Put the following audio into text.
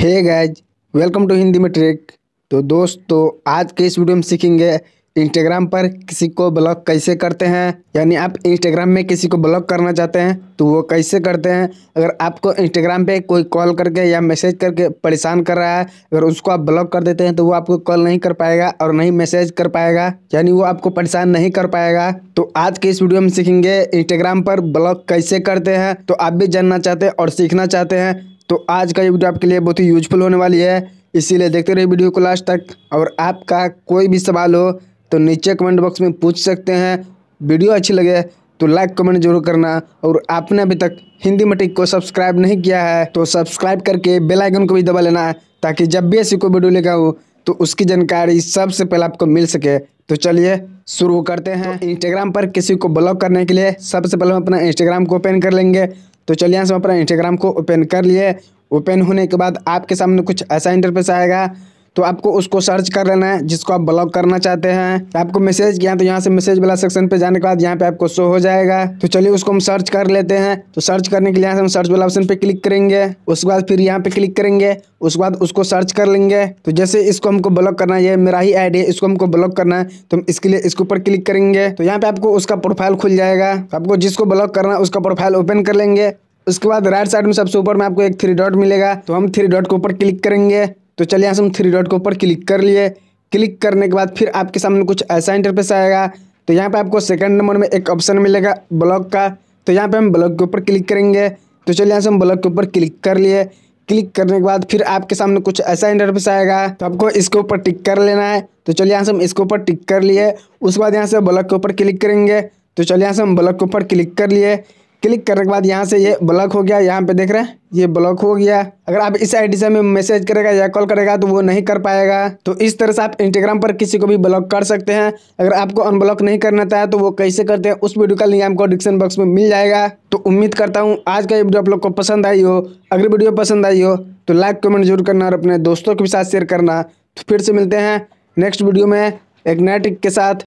hey guys welcome to Hindi में trick तो दोस्तों आज के इस वीडियो में सीखेंगे इंस्टाग्राम पर किसी को ब्लॉक कैसे करते हैं यानी आप इंस्टाग्राम में किसी को ब्लॉक करना चाहते हैं तो वो कैसे करते हैं अगर आपको इंस्टाग्राम पे कोई कॉल करके या मैसेज करके परेशान कर रहा है अगर उसको आप ब्लॉक कर देते हैं तो वो आपको कॉल नहीं कर पाएगा और नहीं मैसेज कर पाएगा यानी वो आपको परेशान नहीं कर पाएगा तो आज के इस वीडियो में सीखेंगे इंस्टाग्राम पर ब्लॉक कैसे करते हैं तो आप भी जानना चाहते हैं और सीखना चाहते हैं तो आज का ये वीडियो आपके लिए बहुत ही यूजफुल होने वाली है इसीलिए देखते रहिए वीडियो को लास्ट तक और आपका कोई भी सवाल हो तो नीचे कमेंट बॉक्स में पूछ सकते हैं वीडियो अच्छी लगे तो लाइक कमेंट जरूर करना और आपने अभी तक हिंदी मटिक को सब्सक्राइब नहीं किया है तो सब्सक्राइब करके बेल आइकन को भी दबा लेना है ताकि जब भी ऐसी कोई वीडियो लेकर हो तो उसकी जानकारी सबसे पहले आपको मिल सके तो चलिए शुरू करते हैं तो इंस्टाग्राम पर किसी को ब्लॉक करने के लिए सबसे पहले हम अपना इंस्टाग्राम को ओपन कर लेंगे तो चलिए यहाँ से अपना इंस्टाग्राम को ओपन कर लिए ओपन होने के बाद आपके सामने कुछ ऐसा इंटरफेस आएगा तो आपको उसको सर्च कर लेना है जिसको आप ब्लॉक करना चाहते हैं आपको मैसेज किया तो यहाँ से मैसेज वाला सेक्शन पे जाने के बाद यहाँ पे आपको शो हो जाएगा तो चलिए उसको हम सर्च कर लेते हैं तो सर्च करने के लिए यहाँ से हम सर्च वाला ऑप्शन पे क्लिक करेंगे उसके बाद फिर यहाँ पे क्लिक करेंगे उसके बाद उसको सर्च कर लेंगे तो जैसे इसको हमको ब्लॉक करना है ये मेरा ही आईडी है इसको हमको ब्लॉक करना है तो हम इसके लिए इसके ऊपर क्लिक करेंगे तो यहाँ पे आपको उसका प्रोफाइल खुल जाएगा तो आपको जिसको ब्लॉक करना है उसका प्रोफाइल ओपन कर लेंगे उसके बाद राइट साइड में सबसे ऊपर में आपको एक थ्री डॉट मिलेगा तो हम थ्री डॉट के ऊपर क्लिक करेंगे तो चलिए यहाँ से हम थ्री डॉट के ऊपर क्लिक कर लिए क्लिक करने के बाद फिर आपके सामने कुछ ऐसा इंटरफेस आएगा तो यहाँ पे आपको सेकंड नंबर में एक ऑप्शन मिलेगा ब्लॉक का तो यहाँ पे हम ब्लॉक के ऊपर क्लिक करेंगे तो चलिए यहाँ से हम ब्लॉक के ऊपर क्लिक कर लिए क्लिक करने के बाद फिर आपके सामने कुछ ऐसा इंटरफेस आएगा तो आपको इसके ऊपर टिक कर लेना है तो चलिए यहाँ से हम इसके ऊपर टिक कर लिए उसके बाद यहाँ से ब्लॉक के ऊपर क्लिक करेंगे तो चलिए यहाँ से हम ब्लॉक के ऊपर क्लिक कर लिए क्लिक करने के बाद यहाँ से ये ब्लॉक हो गया यहाँ पे देख रहे हैं ये ब्लॉक हो गया अगर आप इस आईडी से हमें मैसेज करेगा या कॉल करेगा तो वो नहीं कर पाएगा तो इस तरह से आप इंस्टाग्राम पर किसी को भी ब्लॉक कर सकते हैं अगर आपको अनब्लॉक नहीं करना था तो वो कैसे करते हैं उस वीडियो का लिंक आपको डिस्क्रिप्शन बॉक्स में मिल जाएगा तो उम्मीद करता हूँ आज का ये वीडियो आप लोग को पसंद आई हो अगर वीडियो पसंद आई हो तो लाइक कमेंट जरूर करना और अपने दोस्तों के साथ शेयर करना तो फिर से मिलते हैं नेक्स्ट वीडियो में एक नए ट्रिक के साथ